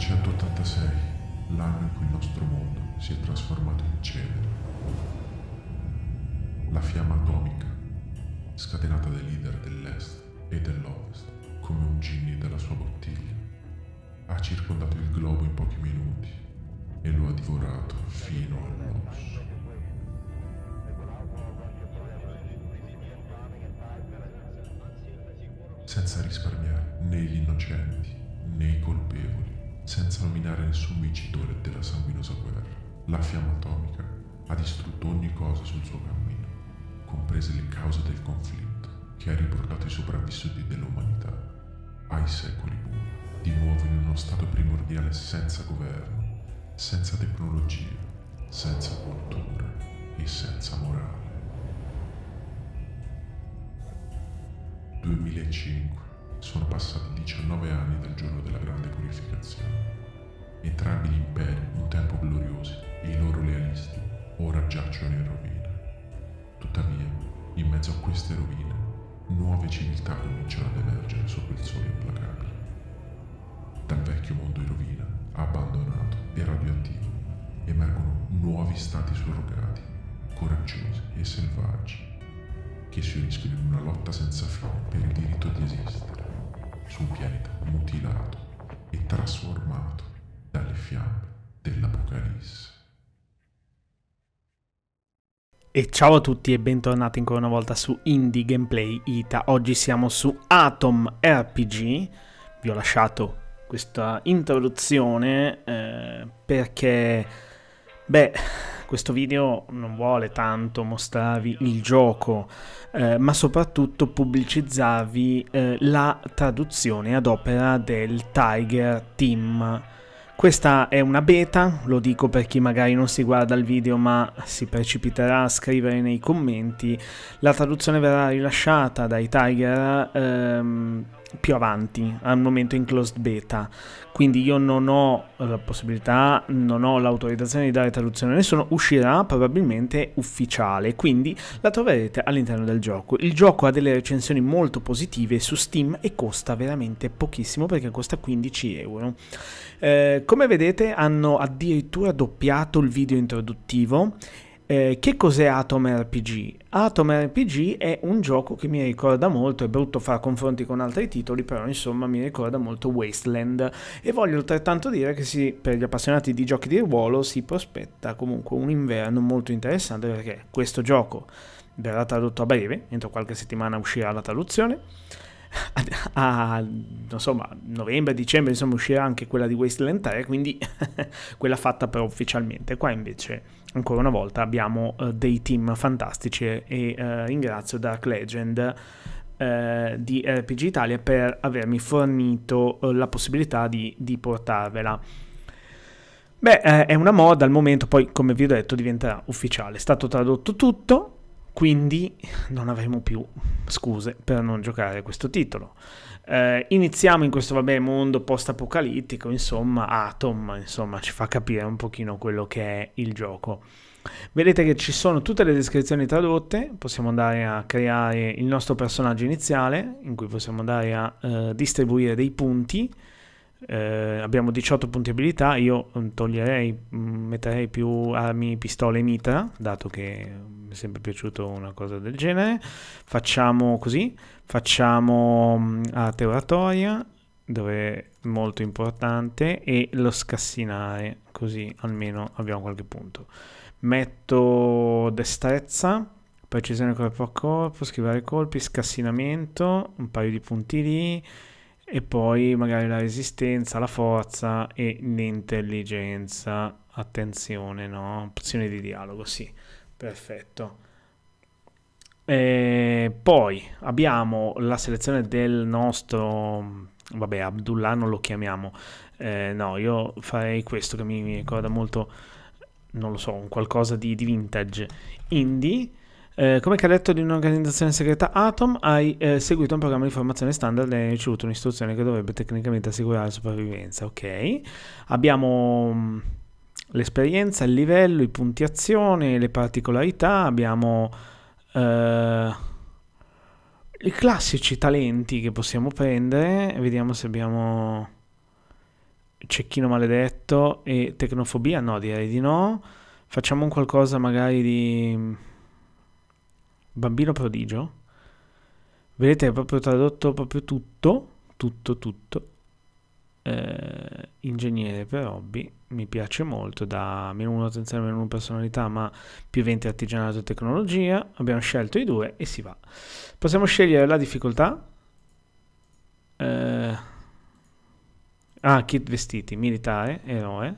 1986, l'anno in cui il nostro mondo si è trasformato in cenere. La fiamma atomica, scatenata dai leader dell'Est e dell'Ovest, come un ginni dalla sua bottiglia, ha circondato il globo in pochi minuti e lo ha divorato fino all'osso. Senza risparmiare né gli innocenti né i colpevoli senza nominare nessun vincitore della sanguinosa guerra. La fiamma atomica ha distrutto ogni cosa sul suo cammino, comprese le cause del conflitto che ha riportato i sopravvissuti dell'umanità ai secoli buoni, di nuovo in uno stato primordiale senza governo, senza tecnologia, senza cultura e senza morale. 2005 sono passati 19 anni dal giorno della grande purificazione. Entrambi gli imperi, un tempo gloriosi, e i loro lealisti ora giacciono in rovina. Tuttavia, in mezzo a queste rovine, nuove civiltà cominciano ad emergere sotto il sole implacabile. Dal vecchio mondo in rovina, abbandonato e radioattivo, emergono nuovi stati surrogati, coraggiosi e selvaggi, che si uniscono in una lotta senza fine per il diritto di esistere su un pianeta mutilato e trasformato dalle fiamme dell'Apocalisse. E ciao a tutti e bentornati ancora una volta su Indie Gameplay Ita. Oggi siamo su Atom RPG. Vi ho lasciato questa introduzione eh, perché Beh, questo video non vuole tanto mostrarvi il gioco, eh, ma soprattutto pubblicizzarvi eh, la traduzione ad opera del Tiger Team. Questa è una beta, lo dico per chi magari non si guarda il video ma si precipiterà a scrivere nei commenti. La traduzione verrà rilasciata dai Tiger ehm, più avanti, al momento in closed beta. Quindi io non ho la possibilità, non ho l'autorizzazione di dare traduzione a nessuno, uscirà probabilmente ufficiale, quindi la troverete all'interno del gioco. Il gioco ha delle recensioni molto positive su Steam e costa veramente pochissimo perché costa 15 euro. Eh, come vedete hanno addirittura doppiato il video introduttivo eh, che cos'è Atom RPG? Atom RPG è un gioco che mi ricorda molto, è brutto fare confronti con altri titoli, però insomma mi ricorda molto Wasteland e voglio altrettanto dire che si, per gli appassionati di giochi di ruolo si prospetta comunque un inverno molto interessante perché questo gioco verrà tradotto a breve, entro qualche settimana uscirà la traduzione. A, a insomma, novembre, dicembre, insomma, uscirà anche quella di Wasteland 3, quindi quella fatta però ufficialmente. Qua invece ancora una volta abbiamo uh, dei team fantastici e uh, ringrazio Dark Legend uh, di RPG Italia per avermi fornito la possibilità di, di portarvela. Beh, è una moda al momento, poi come vi ho detto diventerà ufficiale. È stato tradotto tutto, quindi non avremo più scuse per non giocare questo titolo. Eh, iniziamo in questo vabbè, mondo post-apocalittico, insomma, Atom, insomma, ci fa capire un pochino quello che è il gioco. Vedete che ci sono tutte le descrizioni tradotte, possiamo andare a creare il nostro personaggio iniziale, in cui possiamo andare a eh, distribuire dei punti, eh, abbiamo 18 punti abilità, io mm, toglierei, mm, metterei più armi, pistole e mitra, dato che mi è sempre piaciuto una cosa del genere. Facciamo così, facciamo mm, arte oratoria, dove è molto importante, e lo scassinare, così almeno abbiamo qualche punto. Metto destrezza, precisione corpo a corpo, schivare colpi, scassinamento, un paio di punti lì e poi magari la resistenza, la forza e l'intelligenza. Attenzione, no? Opzione di dialogo, sì, perfetto. E poi abbiamo la selezione del nostro, vabbè, Abdullah non lo chiamiamo, eh, no, io farei questo che mi, ricorda molto, non lo so, un qualcosa di, di vintage indie eh, come cadetto di un'organizzazione segreta Atom hai eh, seguito un programma di formazione standard e hai ricevuto un'istruzione che dovrebbe tecnicamente assicurare la sopravvivenza. Ok, abbiamo mm, l'esperienza, il livello, i punti azione, le particolarità, abbiamo eh, i classici talenti che possiamo prendere. Vediamo se abbiamo cecchino maledetto e tecnofobia. No, direi di no. Facciamo un qualcosa magari di bambino prodigio. Vedete, è proprio tradotto proprio tutto, tutto, tutto. Eh, ingegnere per hobby mi piace molto da meno 1 attenzione meno 1 personalità ma più 20 artigianato e tecnologia abbiamo scelto i due e si va possiamo scegliere la difficoltà eh, ah kit vestiti militare eroe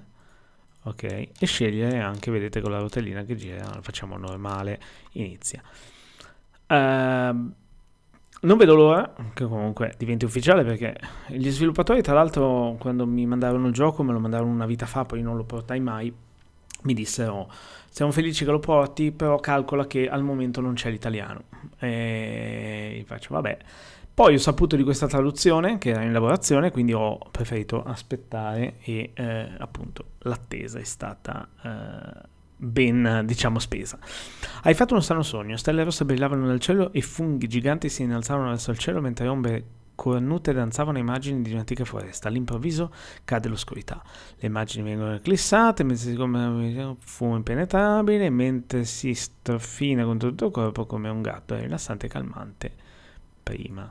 ok e scegliere anche vedete con la rotellina che gira facciamo normale inizia Ehm, non vedo l'ora che comunque diventi ufficiale perché gli sviluppatori, tra l'altro, quando mi mandarono il gioco, me lo mandarono una vita fa, poi non lo portai mai. Mi dissero: Siamo felici che lo porti, però calcola che al momento non c'è l'italiano. E faccio: Vabbè. Poi ho saputo di questa traduzione che era in lavorazione, quindi ho preferito aspettare e eh, appunto l'attesa è stata eh, ben diciamo spesa. Hai fatto uno strano sogno, stelle rosse brillavano nel cielo e funghi giganti si innalzavano verso il cielo mentre ombre cornute danzavano immagini di un'antica foresta. All'improvviso cade l'oscurità. Le immagini vengono eclissate, mentre si come fumo impenetrabile, mentre si straffina con tutto il corpo come un gatto. È rilassante e calmante. Prima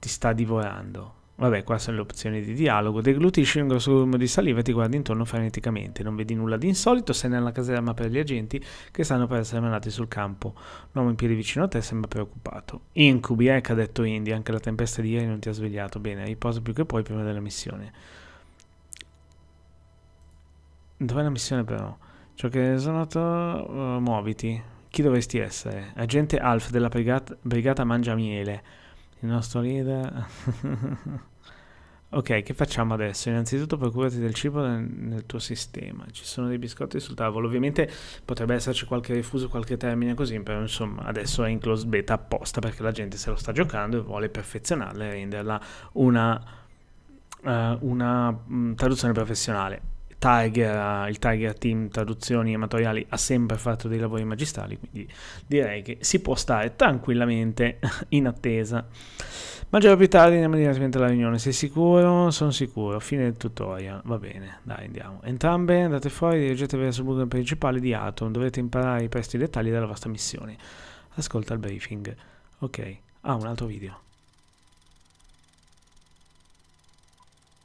ti sta divorando. Vabbè, qua sono le opzioni di dialogo. Deglutisci un grosso volume di saliva e ti guardi intorno freneticamente. Non vedi nulla di insolito, sei nella caserma per gli agenti che stanno per essere mandati sul campo. L'uomo in piedi vicino a te sembra preoccupato. Incubi, ecco, ha detto Indy, anche la tempesta di ieri non ti ha svegliato. Bene, riposa più che puoi prima della missione. Dov'è la missione però? Ciò che sono nato... Uh, eh, muoviti. Chi dovresti essere? Agente Alf della brigata, brigata Mangiamiele. Il nostro leader... Ok, che facciamo adesso? Innanzitutto procurati del cibo nel, nel, tuo sistema. Ci sono dei biscotti sul tavolo. Ovviamente potrebbe esserci qualche rifuso, qualche termine così, però insomma adesso è in close beta apposta perché la gente se lo sta giocando e vuole perfezionarla e renderla una, uh, una mh, mm, traduzione professionale. Tiger, il Tiger Team Traduzioni Amatoriali ha sempre fatto dei lavori magistrali, quindi direi che si può stare tranquillamente in attesa. Mangerò più tardi, andiamo direttamente alla riunione, sei sicuro? Sono sicuro, fine del tutorial, va bene, dai andiamo. Entrambe andate fuori, dirigete verso il bunker principale di Atom, dovete imparare i presti dettagli della vostra missione. Ascolta il briefing. Ok, ah un altro video.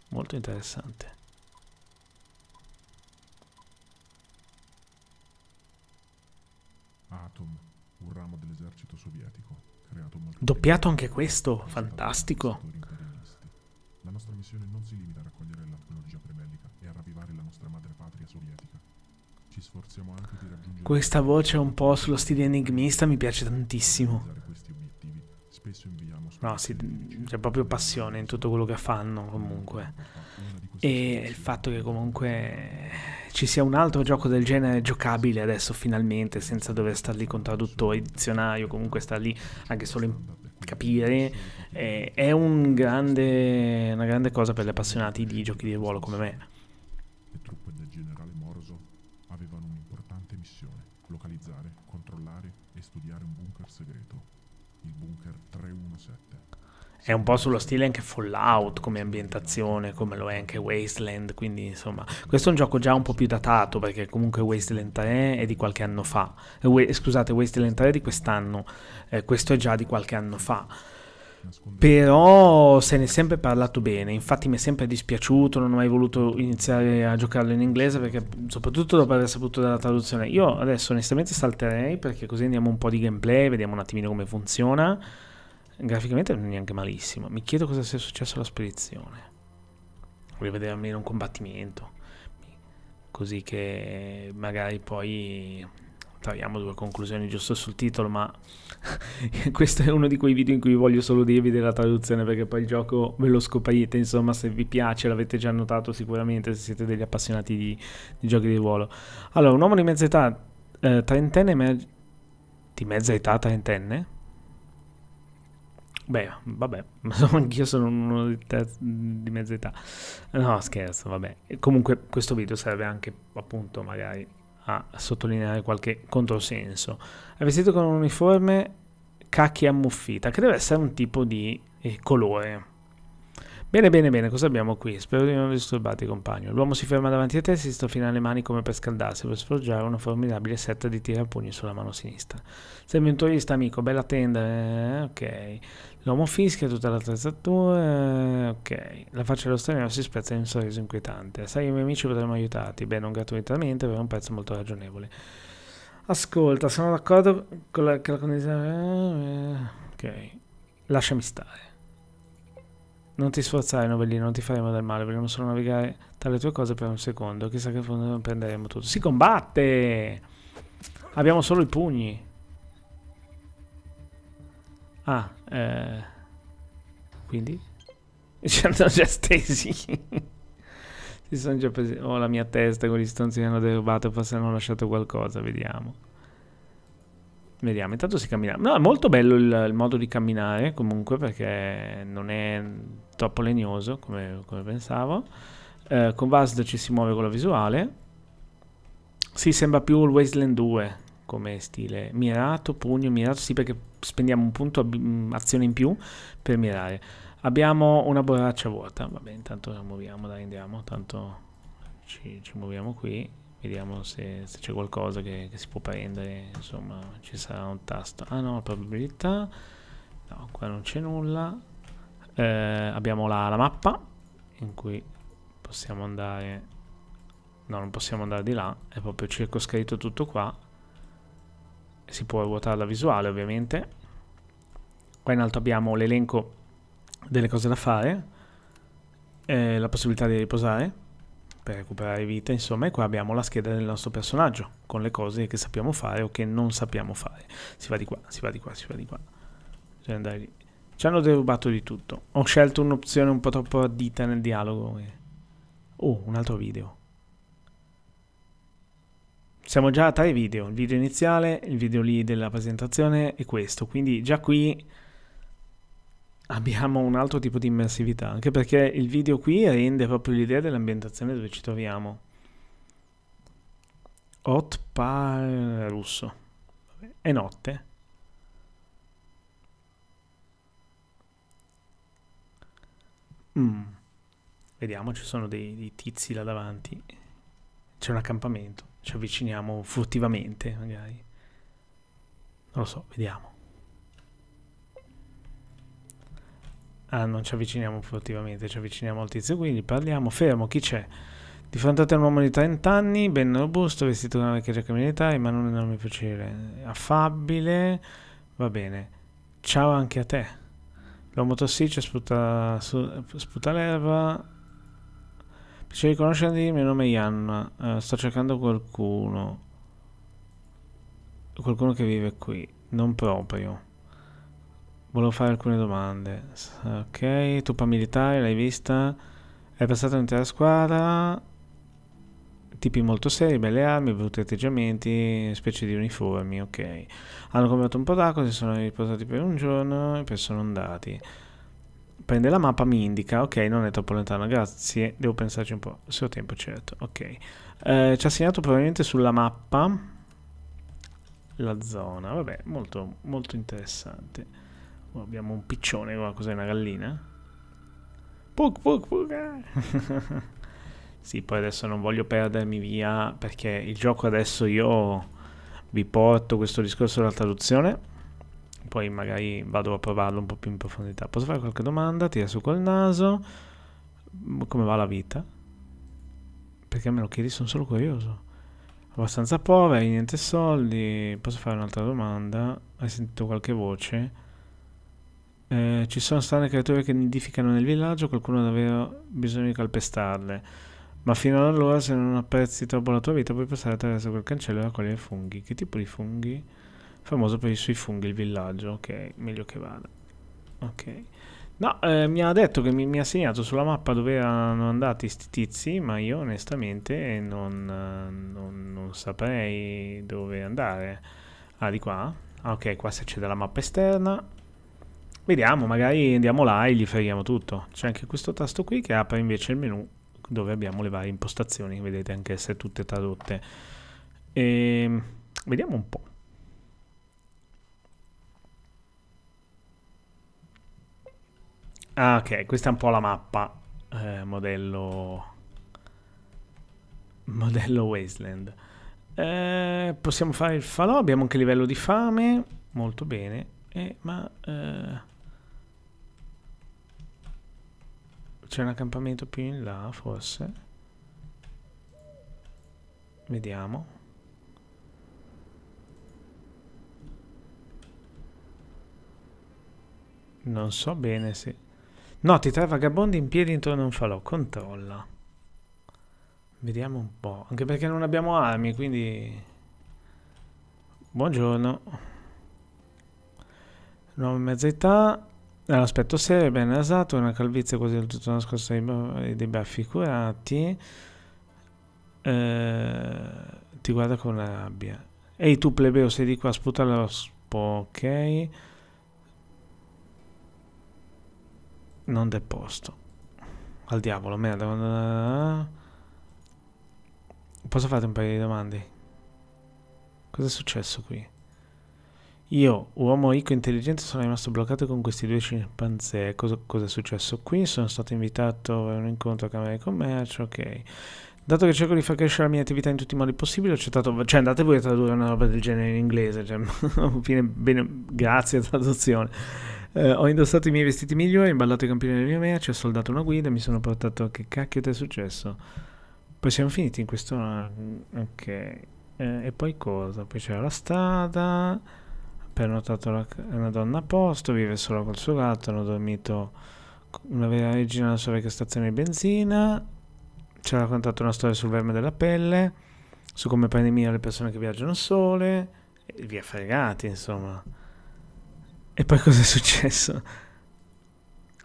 Molto interessante. Atom, un ramo dell'esercito sovietico, creato molto Doppiato anche questo, fantastico. La nostra missione non si limita a raccogliere la tecnologia premellica e a ravvivare la nostra madre patria sovietica. Ci sforziamo anche di raggiungere Questa voce un po' sullo stile enigmista mi piace tantissimo. questi obiettivi Spesso inviamo No, sì, c'è proprio passione in tutto quello che fanno comunque. E il fatto che comunque ci sia un altro gioco del genere giocabile adesso finalmente, senza dover star lì con traduttore, dizionario, comunque star lì anche solo in capire eh, è un grande, una grande cosa per gli appassionati di giochi di ruolo come me. Le truppe del generale Morso avevano un'importante missione, localizzare, controllare e studiare un bunker segreto il bunker 317. È un po' sullo stile anche Fallout come ambientazione, come lo è anche Wasteland, quindi insomma, questo è un gioco già un po' più datato perché comunque Wasteland 3 è di qualche anno fa, eh, scusate, Wasteland 3 è di quest'anno, eh, questo è già di qualche anno fa. Però se ne è sempre parlato bene, infatti mi è sempre dispiaciuto, non ho mai voluto iniziare a giocarlo in inglese perché soprattutto dopo aver saputo della traduzione. Io adesso onestamente salterei perché così andiamo un po' di gameplay, vediamo un attimino come funziona. Graficamente non è neanche malissimo. Mi chiedo cosa sia successo alla spedizione. Voglio vedere almeno un combattimento. Così che magari poi traiamo due conclusioni giusto sul titolo, ma questo è uno di quei video in cui voglio solo dirvi della traduzione perché poi il gioco ve lo scoprite, insomma se vi piace l'avete già notato sicuramente se siete degli appassionati di, di giochi di ruolo. Allora, un uomo di mezza età eh, trentenne emerge... di mezza età trentenne? Beh, vabbè, anch'io sono uno di, di mezza età. No, scherzo, vabbè. Comunque questo video serve anche appunto magari a sottolineare qualche controsenso. È vestito con un uniforme khaki ammuffita, che deve essere un tipo di eh, colore Bene, bene, bene, cosa abbiamo qui? Spero di non disturbarti, compagno. L'uomo si ferma davanti a te e si stoffina le mani come per scaldarsi, per sfoggiare una formidabile setta di tirapugni sulla mano sinistra. Sei un turista, amico, bella tenda, eh, ok. L'uomo fischia tutta l'attrezzatura, eh, ok. La faccia dello straniero si spezza in un sorriso inquietante. Sai, i miei amici potremmo aiutarti, beh, non gratuitamente, per un prezzo molto ragionevole. Ascolta, sono d'accordo con la, la condizione... Eh, eh, ok, lasciami stare. Non ti sforzare, novellino, non ti faremo del male, vogliamo solo navigare tra le tue cose per un secondo. Chissà che fondo non prenderemo tutto. Si combatte! Abbiamo solo i pugni. Ah, eh. Quindi? Ci hanno già stesi. si sono già presi. Oh, la mia testa con gli stonzi che hanno derubato, forse hanno lasciato qualcosa, vediamo. Vediamo, intanto si cammina. No, è molto bello il, il modo di camminare comunque perché non è troppo legnoso come, come pensavo. Eh, con Vasd ci si muove con la visuale. Sì, sembra più il Wasteland 2 come stile. Mirato, pugno, mirato, sì perché spendiamo un punto mm, azione in più per mirare. Abbiamo una borraccia vuota, vabbè intanto la muoviamo, dai andiamo, tanto ci, ci muoviamo qui vediamo se, se c'è qualcosa che, che, si può prendere insomma ci sarà un tasto ah no probabilità no qua non c'è nulla eh, abbiamo la, la mappa in cui possiamo andare no non possiamo andare di là è proprio circoscritto tutto qua si può ruotare la visuale ovviamente qua in alto abbiamo l'elenco delle cose da fare eh, la possibilità di riposare per recuperare vita, insomma, e qua abbiamo la scheda del nostro personaggio con le cose che sappiamo fare o che non sappiamo fare. Si va di qua, si va di qua, si va di qua. Bisogna andare lì. Ci hanno derubato di tutto. Ho scelto un'opzione un po' troppo addita nel dialogo. Eh. Oh, un altro video. Siamo già a tre video, il video iniziale, il video lì della presentazione e questo, quindi già qui abbiamo un altro tipo di immersività, anche perché il video qui rende proprio l'idea dell'ambientazione dove ci troviamo. Hot par russo. È notte. Mm. Vediamo, ci sono dei, dei tizi là davanti. C'è un accampamento. Ci avviciniamo furtivamente, magari. Non lo so, vediamo. Ah, non ci avviciniamo furtivamente, ci avviciniamo al tizio quindi parliamo. Fermo, chi c'è? Di fronte a te un uomo di 30 anni, ben robusto, vestito da una vecchia criminalità, ma non mi piacere. Affabile, va bene. Ciao anche a te. L'uomo tossiccio sputa, su, sputa l'erba. Piacere di conoscerti, il mio nome è Ian. Uh, sto cercando qualcuno. Qualcuno che vive qui, non proprio. Volevo fare alcune domande. Ok, truppa militare, l'hai vista? È passata un'intera squadra. Tipi molto seri, belle armi, brutti atteggiamenti, specie di uniformi, ok. Hanno comprato un po' d'acqua, si sono riposati per un giorno e poi sono andati. Prende la mappa, mi indica, ok, non è troppo lontano, grazie, devo pensarci un po', se ho tempo certo, ok. Eh, ci ha segnato probabilmente sulla mappa la zona, vabbè, molto, molto interessante. Abbiamo un piccione qua, cos'è una gallina? Puk puk puk! sì, poi adesso non voglio perdermi via perché il gioco adesso io vi porto questo discorso della traduzione. Poi magari vado a provarlo un po' più in profondità. Posso fare qualche domanda? Tira su col naso. Come va la vita? Perché me lo chiedi, sono solo curioso. Abbastanza poveri, niente soldi. Posso fare un'altra domanda? Hai sentito qualche voce? Eh, ci sono strane creature che nidificano nel villaggio, qualcuno ha davvero bisogno di calpestarle. Ma fino ad allora, se non apprezzi troppo la tua vita, puoi passare attraverso quel cancello e raccogliere funghi. Che tipo di funghi? Famoso per i suoi funghi il villaggio. Ok, meglio che vada. Ok. No, eh, mi ha detto che mi, mi, ha segnato sulla mappa dove erano andati sti tizi, ma io onestamente non, non, non saprei dove andare. Ah, di qua? Ah, ok, qua si accede alla mappa esterna. Vediamo, magari andiamo là e gli freghiamo tutto. C'è anche questo tasto qui che apre invece il menu dove abbiamo le varie impostazioni, vedete anche se tutte tradotte. E ehm, vediamo un po'. Ah, ok, questa è un po' la mappa eh, modello modello Wasteland. Eh, possiamo fare il falò, abbiamo anche livello di fame, molto bene. Eh, ma... Eh... C'è un accampamento più in là, forse. Vediamo. Non so bene se... Noti tre vagabondi in piedi intorno a un falò. Controlla. Vediamo un po'. Anche perché non abbiamo armi, quindi... Buongiorno. Nuova età. L'aspetto serio, ben nasato, una calvizie quasi del tutto nascosta dei, baffi curati. Eh, ti guarda con la rabbia. Ehi tu plebeo, sei di qua a sputare la spo... Ok. Non deposto. Al diavolo, merda. Eh? Posso fare un paio di domande? Cos'è successo qui? Io, uomo ricco e intelligente, sono rimasto bloccato con questi due scimpanzé. Cosa, cosa, è successo qui? Sono stato invitato a un incontro a Camera di Commercio, ok. Dato che cerco di far crescere la mia attività in tutti i modi possibili, ho accettato... Cioè, andate voi a tradurre una roba del genere in inglese. Cioè, bene, bene, grazie, traduzione. Eh, ho indossato i miei vestiti migliori, ho imballato i campioni delle mie merce, ho soldato una guida, mi sono portato... Che cacchio ti è successo? Poi siamo finiti in questo... Ok. Eh, e poi cosa? Poi c'era la strada pernottato la, una donna a posto, vive solo col suo gatto, hanno dormito una vera regina nella sua vecchia stazione di benzina, ci ha raccontato una storia sul verme della pelle, su come pandemia le persone che viaggiano sole, e via fregati insomma. E poi cosa è successo?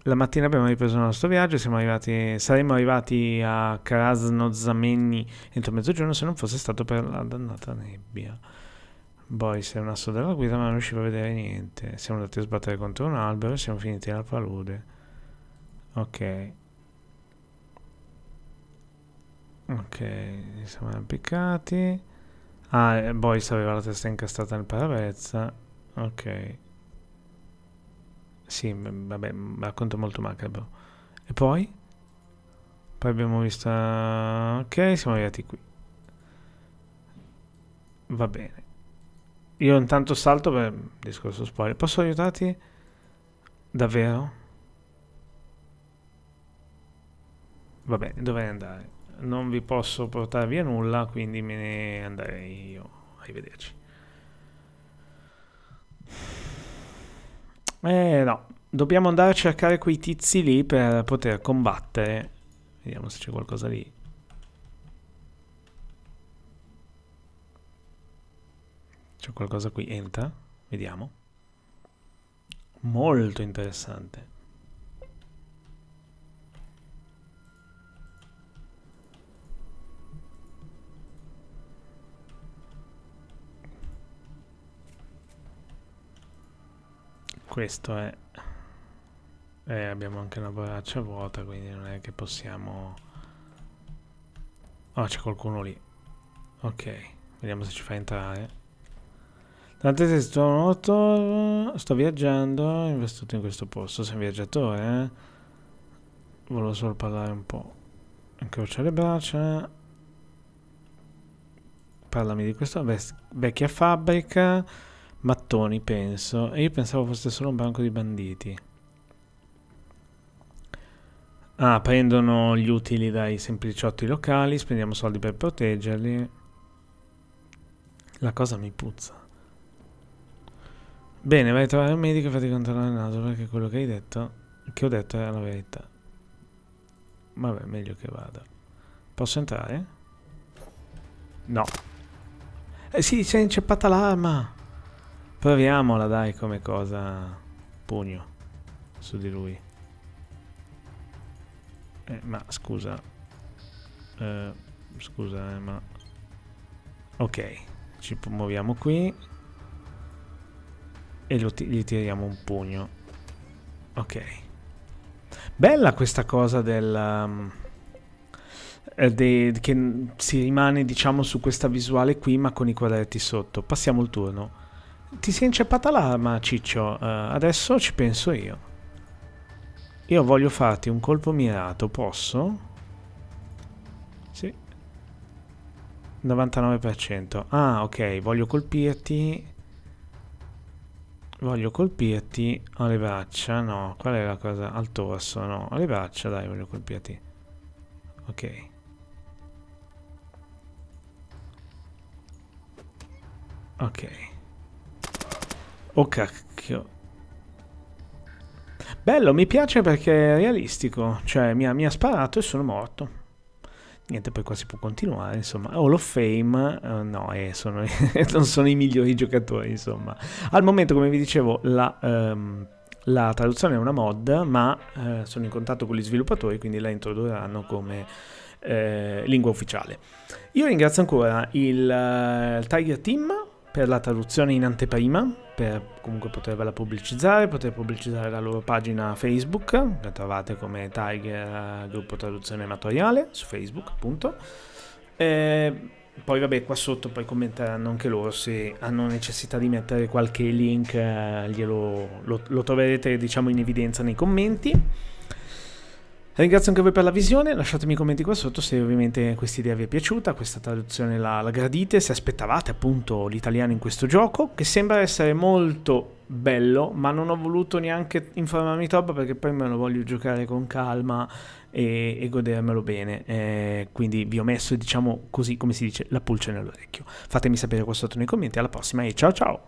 La mattina abbiamo ripreso il nostro viaggio, siamo arrivati, saremmo arrivati a Krasno Zamenni entro mezzogiorno se non fosse stato per la dannata nebbia. Boyce è un asso della guida ma non riuscivo a vedere niente. Siamo andati a sbattere contro un albero e siamo finiti nella palude. Ok. Ok, siamo appiccati. Ah, eh, Boyce aveva la testa incastrata nel parabrezza. Ok. Sì, vabbè, racconto molto macabro. E poi? Poi abbiamo visto... Ah, ok, siamo arrivati qui. Va bene. Io intanto salto per discorso spoiler. Posso aiutarti? Davvero? Vabbè, dovrei andare. Non vi posso portare via nulla, quindi me ne andrei io. Arrivederci. Eh no, dobbiamo andare a cercare quei tizi lì per poter combattere. Vediamo se c'è qualcosa lì. C'è qualcosa qui, entra, vediamo. Molto interessante. Questo è... Eh, abbiamo anche una borraccia vuota, quindi non è che possiamo... Oh, c'è qualcuno lì. Ok, vediamo se ci fa entrare. Tante se sono noto, sto viaggiando, ho investito in questo posto, sei un viaggiatore, eh? Volevo solo parlare un po'. Incrocia le braccia. Parlami di questa vecchia fabbrica, mattoni penso, e io pensavo fosse solo un banco di banditi. Ah, prendono gli utili dai sempliciotti locali, spendiamo soldi per proteggerli. La cosa mi puzza. Bene, vai a trovare un medico e fatti controllare il naso perché quello che hai detto, che ho detto è la verità. Vabbè, meglio che vada. Posso entrare? No. Eh sì, si è inceppata l'arma. Proviamola, dai, come cosa. Pugno su di lui. Eh, ma scusa. Eh, scusa, eh, ma... Ok, ci muoviamo qui e gli tiriamo un pugno. Ok. Bella questa cosa del... Um, eh, de, che si rimane diciamo su questa visuale qui ma con i quadretti sotto. Passiamo il turno. Ti si è inceppata l'arma Ciccio, uh, adesso ci penso io. Io voglio farti un colpo mirato, posso? Sì. 99%. Ah, ok, voglio colpirti Voglio colpirti alle braccia, no, qual è la cosa? Al torso, no, alle braccia, dai, voglio colpirti. Ok. Ok. Oh cacchio. Bello, mi piace perché è realistico, cioè mi ha, mi ha sparato e sono morto niente, poi qua si può continuare, insomma, Hall of Fame, uh, no, eh, sono, non sono i migliori giocatori, insomma. Al momento, come vi dicevo, la, um, la traduzione è una mod, ma uh, sono in contatto con gli sviluppatori, quindi la introdurranno come uh, lingua ufficiale. Io ringrazio ancora il, il Tiger Team per la traduzione in anteprima, per comunque potervela pubblicizzare, poter pubblicizzare la loro pagina Facebook, la trovate come Tiger eh, Gruppo Traduzione Amatoriale su Facebook, appunto. E poi vabbè, qua sotto poi commenteranno anche loro se hanno necessità di mettere qualche link, eh, glielo, lo, lo troverete diciamo in evidenza nei commenti. Ringrazio anche voi per la visione, lasciatemi i commenti qua sotto se ovviamente questa idea vi è piaciuta, questa traduzione la, la gradite, se aspettavate appunto l'italiano in questo gioco, che sembra essere molto bello, ma non ho voluto neanche informarmi troppo perché poi me lo voglio giocare con calma e, e godermelo bene. Eh, quindi vi ho messo, diciamo così, come si dice, la pulce nell'orecchio. Fatemi sapere qua sotto nei commenti, alla prossima e ciao ciao!